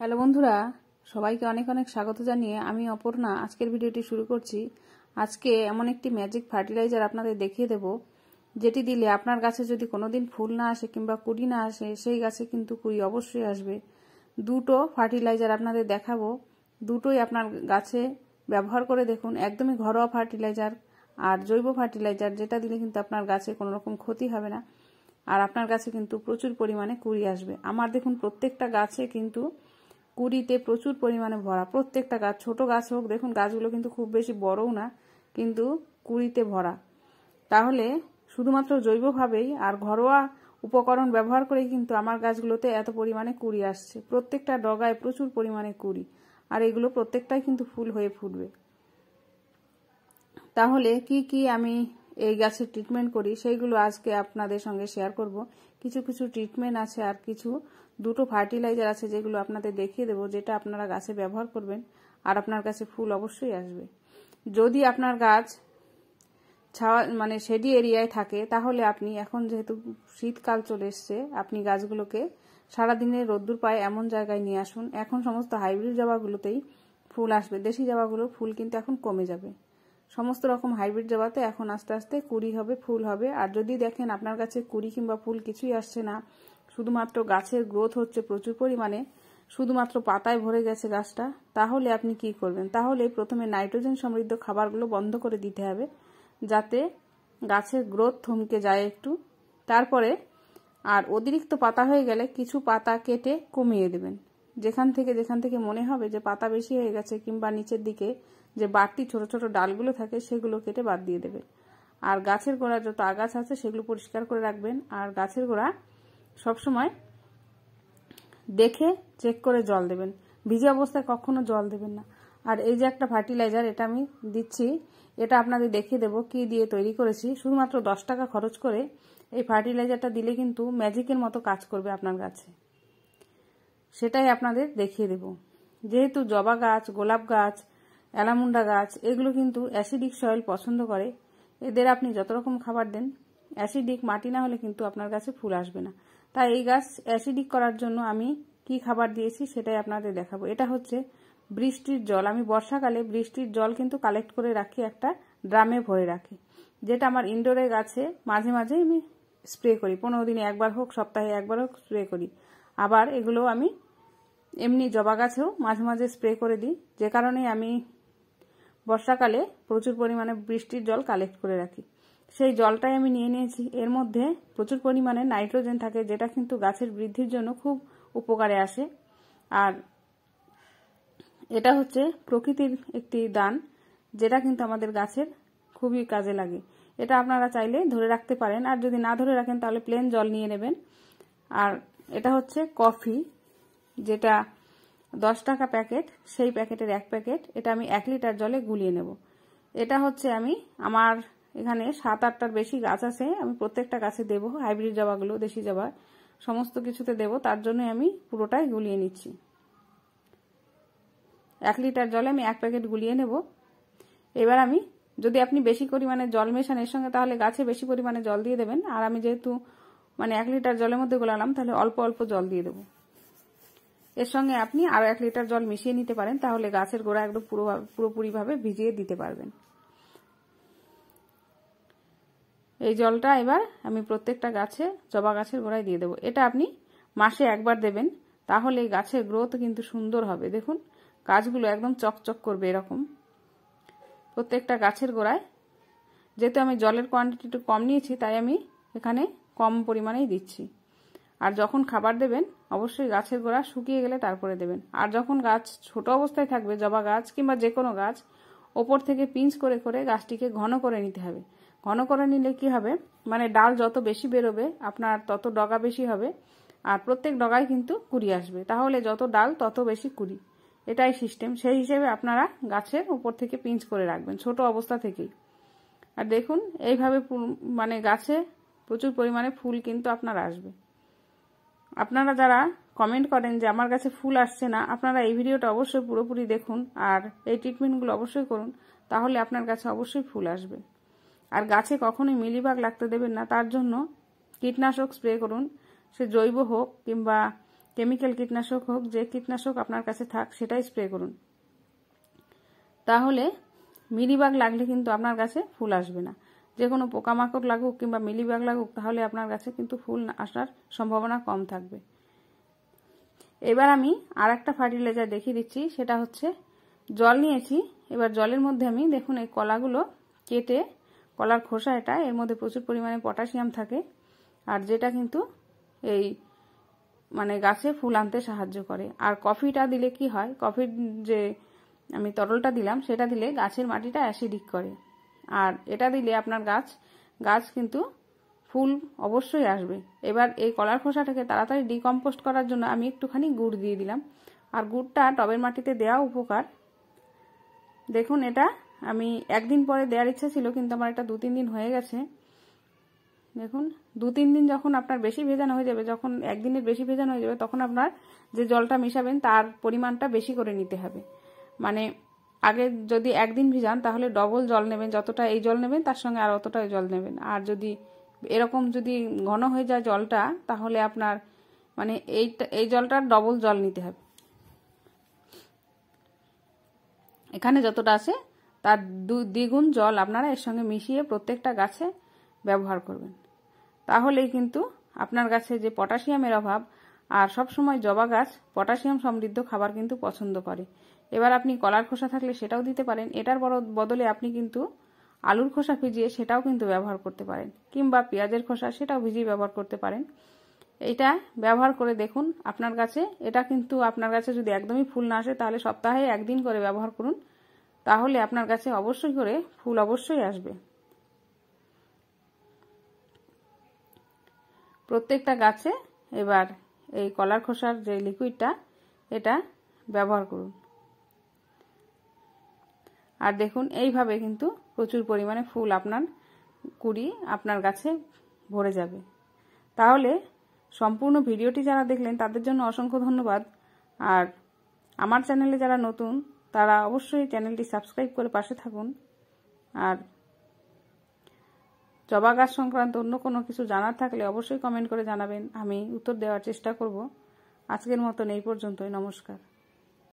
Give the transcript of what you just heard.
hello বন্ধুরা সবাইকে অনেক অনেক স্বাগত জানিয়ে আমি অপর্ণা আজকের ভিডিওটি শুরু করছি আজকে এমন একটি ম্যাজিক ফার্টিলাইজার আপনাদের দেখিয়ে দেব যেটি দিলে আপনার গাছে যদি কোনোদিন ফুল না আসে কিংবা কুড়ি না আসে সেই গাছে কিন্তু কুড়ি অবশ্যই আসবে দুটো ফার্টিলাইজার আপনাদের দেখাবো দুটোই আপনার গাছে ব্যবহার করে দেখুন একদমই ঘরোয়া ফার্টিলাইজার আর জৈব ফার্টিলাইজার যেটা দিলে কিন্তু আপনার গাছে কোনো রকম ক্ষতি হবে না আর আপনার গাছে কিন্তু প্রচুর পরিমাণে কুড়ি আসবে আমার দেখুন প্রত্যেকটা গাছে কিন্তু কুড়িতে প্রচুর পরিমাণে ভরা প্রত্যেকটা গাছ ছোট গাছ হোক দেখুন গাছগুলো কিন্তু খুব বেশি বড়ও না কিন্তু কুড়িতে ভরা তাহলে শুধুমাত্র জৈবভাবেই আর ঘরোয়া উপকরণ ব্যবহার করেই কিন্তু আমার গাছগুলোতে এত পরিমাণে কুড়ি আসছে প্রত্যেকটা ডগায় প্রচুর পরিমাণে কুড়ি আর এগুলো প্রত্যেকটাই কিন্তু ফুল হয়ে ফুটবে তাহলে কি কি আমি এই গাছের ট্রিটমেন্ট করি সেইগুলো আজকে আপনাদের সঙ্গে শেয়ার করব কিছু কিছু ট্রিটমেন্ট আছে আর কিছু দুটো ফার্টিলাইজার আছে যেগুলো আপনাদের দেখিয়ে দেবো যেটা আপনারা গাছে ব্যবহার করবেন আর আপনার কাছে ফুল অবশ্যই আসবে যদি আপনার গাছ ছাওয়া মানে শেডি এরিয়ায় থাকে তাহলে আপনি এখন যেহেতু শীতকাল চলে এসছে আপনি গাছগুলোকে সারাদিনে রোদ্দুর পায় এমন জায়গায় নিয়ে আসুন এখন সমস্ত হাইব্রিড জবাগুলোতেই ফুল আসবে দেশি জবাগুলোর ফুল কিন্তু এখন কমে যাবে সমস্ত রকম হাইব্রিড জবাতে এখন আস্তে আস্তে কুড়ি হবে ফুল হবে আর যদি দেখেন আপনার কাছে কুড়ি কিংবা ফুল কিছুই আসছে না শুধুমাত্র গাছের গ্রোথ হচ্ছে প্রচুর পরিমাণে শুধুমাত্র পাতায় ভরে গেছে গাছটা তাহলে আপনি কি করবেন তাহলে প্রথমে নাইট্রোজেন সমৃদ্ধ খাবারগুলো বন্ধ করে দিতে হবে যাতে গাছের গ্রোথ থমকে যায় একটু তারপরে আর অতিরিক্ত পাতা হয়ে গেলে কিছু পাতা কেটে কমিয়ে দেবেন যেখান থেকে যেখান থেকে মনে হবে যে পাতা বেশি হয়ে গেছে কিংবা নিচের দিকে যে বাড়তি ছোট ছোট ডালগুলো থাকে সেগুলো কেটে বাদ দিয়ে দেবে আর গাছের গোড়া যত আগাছা আছে সেগুলো পরিষ্কার করে রাখবেন আর গাছের গোড়া সবসময় দেখে চেক করে জল দেবেন ভিজে অবস্থায় কখনো জল দেবেন না আর এই যে একটা ফার্টিলাইজার এটা আমি দিচ্ছি এটা আপনাদের দেখিয়ে দেবো কি দিয়ে তৈরি করেছি শুধুমাত্র দশ টাকা খরচ করে এই ফার্টিলাইজারটা দিলে কিন্তু ম্যাজিকের মতো কাজ করবে আপনার গাছে সেটাই আপনাদের দেখিয়ে দেব যেহেতু জবা গাছ গোলাপ গাছ অ্যালামুন্ডা গাছ এগুলো কিন্তু অ্যাসিডিক সয়েল পছন্দ করে এদের আপনি যত রকম খাবার দেন অ্যাসিডিক মাটি না হলে কিন্তু আপনার গাছে ফুল আসবে না তাই এই গাছ অ্যাসিডিক করার জন্য আমি কি খাবার দিয়েছি সেটাই আপনাদের দেখাবো এটা হচ্ছে বৃষ্টির জল আমি বর্ষাকালে বৃষ্টির জল কিন্তু কালেক্ট করে রাখি একটা ড্রামে ভরে রাখি যেটা আমার ইনডোরে গাছে মাঝে মাঝে আমি স্প্রে করি পনেরো দিনে একবার হোক সপ্তাহে একবার হোক স্প্রে করি আবার এগুলো আমি এমনি জবা গাছেও মাঝে মাঝে স্প্রে করে দিই যে কারণে আমি বর্ষাকালে প্রচুর পরিমাণে বৃষ্টির জল কালেক্ট করে রাখি সেই জলটাই আমি নিয়ে নিয়েছি এর মধ্যে প্রচুর পরিমাণে নাইট্রোজেন থাকে যেটা কিন্তু গাছের বৃদ্ধির জন্য খুব উপকারে আসে আর এটা হচ্ছে প্রকৃতির একটি দান যেটা কিন্তু আমাদের গাছের খুবই কাজে লাগে এটা আপনারা চাইলে ধরে রাখতে পারেন আর যদি না ধরে রাখেন তাহলে প্লেন জল নিয়ে নেবেন আর এটা হচ্ছে কফি যেটা দশ টাকা প্যাকেট সেই প্যাকেটের এক প্যাকেট এটা আমি এক লিটার জলে গুলিয়ে নেব এটা হচ্ছে আমি আমার এখানে সাত আটটার বেশি গাছ আছে আমি প্রত্যেকটা গাছে দেবো হাইব্রিড জবাগুলো দেশি জবা সমস্ত কিছুতে দেব তার জন্য আমি পুরোটাই গুলিয়ে নিচ্ছি এক লিটার জলে আমি এক প্যাকেট গুলিয়ে নেব এবার আমি যদি আপনি বেশি পরিমাণে জল মেশান এর সঙ্গে তাহলে গাছে বেশি পরিমাণে জল দিয়ে দেবেন আর আমি যেহেতু মানে এক লিটার জলের মধ্যে গোলালাম তাহলে অল্প অল্প জল দিয়ে দেবো এর সঙ্গে আপনি আরও এক লিটার জল মিশিয়ে নিতে পারেন তাহলে গাছের গোড়া একদম পুরো পুরোপুরিভাবে ভিজিয়ে দিতে পারবেন এই জলটা এবার আমি প্রত্যেকটা গাছে জবা গাছের গোড়ায় দিয়ে দেবো এটা আপনি মাসে একবার দেবেন তাহলে গাছের গ্রোথ কিন্তু সুন্দর হবে দেখুন গাছগুলো একদম চকচক করবে এরকম প্রত্যেকটা গাছের গোড়ায় যেহেতু আমি জলের কোয়ান্টিটি একটু কম নিয়েছি তাই আমি এখানে কম পরিমাণেই দিচ্ছি আর যখন খাবার দেবেন অবশ্যই গাছের গোড়া শুকিয়ে গেলে তারপরে দেবেন আর যখন গাছ ছোট অবস্থায় থাকবে জবা গাছ কিংবা যে কোনো গাছ ওপর থেকে পিঞ্চ করে করে গাছটিকে ঘন করে নিতে হবে ঘন করে নিলে কি হবে মানে ডাল যত বেশি বেরোবে আপনার তত ডগা বেশি হবে আর প্রত্যেক ডগায় কিন্তু কুড়ি আসবে তাহলে যত ডাল তত বেশি কুড়ি এটাই সিস্টেম সেই হিসেবে আপনারা গাছের উপর থেকে পিঞ্চ করে রাখবেন ছোট অবস্থা থেকেই আর দেখুন এইভাবে মানে গাছে প্রচুর পরিমাণে ফুল কিন্তু আপনার আসবে আপনারা যারা কমেন্ট করেন যে আমার কাছে ফুল আসছে না আপনারা এই ভিডিওটা অবশ্যই পুরোপুরি দেখুন আর এই ট্রিটমেন্টগুলো অবশ্যই করুন তাহলে আপনার কাছে অবশ্যই ফুল আসবে আর গাছে কখনোই মিলিবাগ লাগতে দেবেন না তার জন্য কীটনাশক স্প্রে করুন সে জৈব হোক কিংবা কেমিক্যাল কীটনাশক হোক যে কীটনাশক আপনার কাছে থাক সেটাই স্প্রে করুন তাহলে মিলিবাগ লাগলে কিন্তু আপনার কাছে ফুল আসবে না যে কোনো পোকামাকড় লাগুক কিংবা মিলিবাগ লাগুক তাহলে আপনার গাছে কিন্তু ফুল আসার সম্ভাবনা কম থাকবে এবার আমি আর একটা ফার্টিলাইজার দেখিয়ে দিচ্ছি সেটা হচ্ছে জল নিয়েছি এবার জলের মধ্যে আমি দেখুন এই কলাগুলো কেটে কলার খোসা এটা এর মধ্যে প্রচুর পরিমাণে পটাশিয়াম থাকে আর যেটা কিন্তু এই মানে গাছে ফুল আনতে সাহায্য করে আর কফিটা দিলে কি হয় কফির যে আমি তরলটা দিলাম সেটা দিলে গাছের মাটিটা অ্যাসিডিক করে আর এটা দিলে আপনার গাছ গাছ কিন্তু ফুল অবশ্যই আসবে এবার এই কলার খোসাটাকে তাড়াতাড়ি ডিকম্পোস্ট করার জন্য আমি একটুখানি গুড় দিয়ে দিলাম আর গুড়টা টবের মাটিতে দেওয়া উপকার দেখুন এটা আমি একদিন পরে দেওয়ার ইচ্ছা ছিল কিন্তু আমার এটা দু তিন দিন হয়ে গেছে দেখুন দু তিন দিন যখন আপনার বেশি ভেজানো হয়ে যাবে যখন একদিনের বেশি ভেজানো হয়ে যাবে তখন আপনার যে জলটা মেশাবেন তার পরিমাণটা বেশি করে নিতে হবে মানে আগে যদি একদিন ভিজান তাহলে ডবল জল নেবেন যতটা এই জল নেবেন তার সঙ্গে আর অতটা জল নেবেন আর যদি এরকম যদি ঘন হয়ে যায় জলটা তাহলে আপনার মানে এইটা এই জলটার ডবল জল নিতে হবে এখানে যতটা আছে তার দু দ্বিগুণ জল আপনারা এর সঙ্গে মিশিয়ে প্রত্যেকটা গাছে ব্যবহার করবেন তাহলেই কিন্তু আপনার গাছে যে পটাশিয়ামের অভাব আর সব সময় জবা গাছ পটাশিয়াম সমৃদ্ধ খাবার কিন্তু পছন্দ করে এবার আপনি কলার খোসা থাকলে সেটাও দিতে পারেন এটার বদলে আপনি কিন্তু আলুর খোসা ভিজিয়ে সেটাও কিন্তু ব্যবহার করতে পারেন কিংবা পেঁয়াজের খোসা সেটাও ভিজিয়ে ব্যবহার করতে পারেন এটা ব্যবহার করে দেখুন আপনার কাছে এটা কিন্তু আপনার কাছে যদি একদমই ফুল না আসে তাহলে সপ্তাহে একদিন করে ব্যবহার করুন তাহলে আপনার কাছে অবশ্যই করে ফুল অবশ্যই আসবে প্রত্যেকটা গাছে এবার এই কলার খোসার যে লিকুইডটা এটা ব্যবহার করুন আর দেখুন এইভাবে কিন্তু প্রচুর পরিমাণে ফুল আপনার কুড়ি আপনার গাছে ভরে যাবে তাহলে সম্পূর্ণ ভিডিওটি যারা দেখলেন তাদের জন্য অসংখ্য ধন্যবাদ আর আমার চ্যানেলে যারা নতুন তারা অবশ্যই চ্যানেলটি সাবস্ক্রাইব করে পাশে থাকুন আর জবা গাছ সংক্রান্ত অন্য কোনো কিছু জানার থাকলে অবশ্যই কমেন্ট করে জানাবেন আমি উত্তর দেওয়ার চেষ্টা করব আজকের মতন এই পর্যন্তই নমস্কার